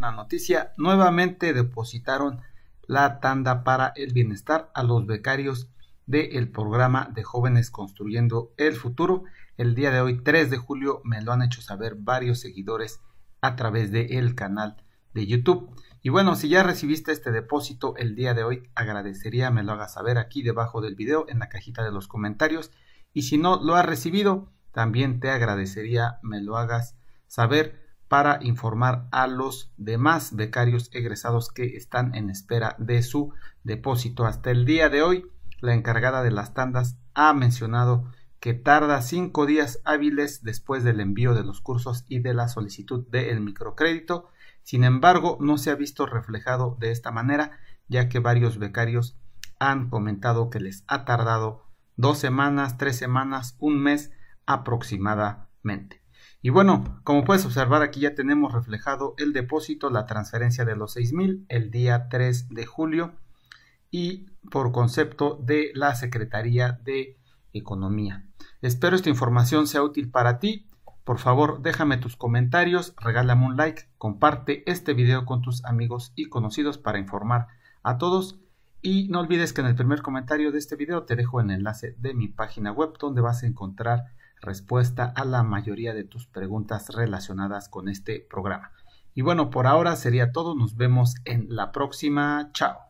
una noticia, nuevamente depositaron la tanda para el bienestar a los becarios del programa de jóvenes construyendo el futuro. El día de hoy, 3 de julio, me lo han hecho saber varios seguidores a través del canal de YouTube. Y bueno, si ya recibiste este depósito el día de hoy, agradecería me lo hagas saber aquí debajo del video en la cajita de los comentarios. Y si no lo has recibido, también te agradecería me lo hagas saber para informar a los demás becarios egresados que están en espera de su depósito. Hasta el día de hoy, la encargada de las tandas ha mencionado que tarda cinco días hábiles después del envío de los cursos y de la solicitud del microcrédito. Sin embargo, no se ha visto reflejado de esta manera, ya que varios becarios han comentado que les ha tardado dos semanas, tres semanas, un mes aproximadamente. Y bueno, como puedes observar aquí ya tenemos reflejado el depósito, la transferencia de los 6.000 el día 3 de julio y por concepto de la Secretaría de Economía. Espero esta información sea útil para ti. Por favor, déjame tus comentarios, regálame un like, comparte este video con tus amigos y conocidos para informar a todos. Y no olvides que en el primer comentario de este video te dejo el enlace de mi página web donde vas a encontrar respuesta a la mayoría de tus preguntas relacionadas con este programa. Y bueno, por ahora sería todo. Nos vemos en la próxima. Chao.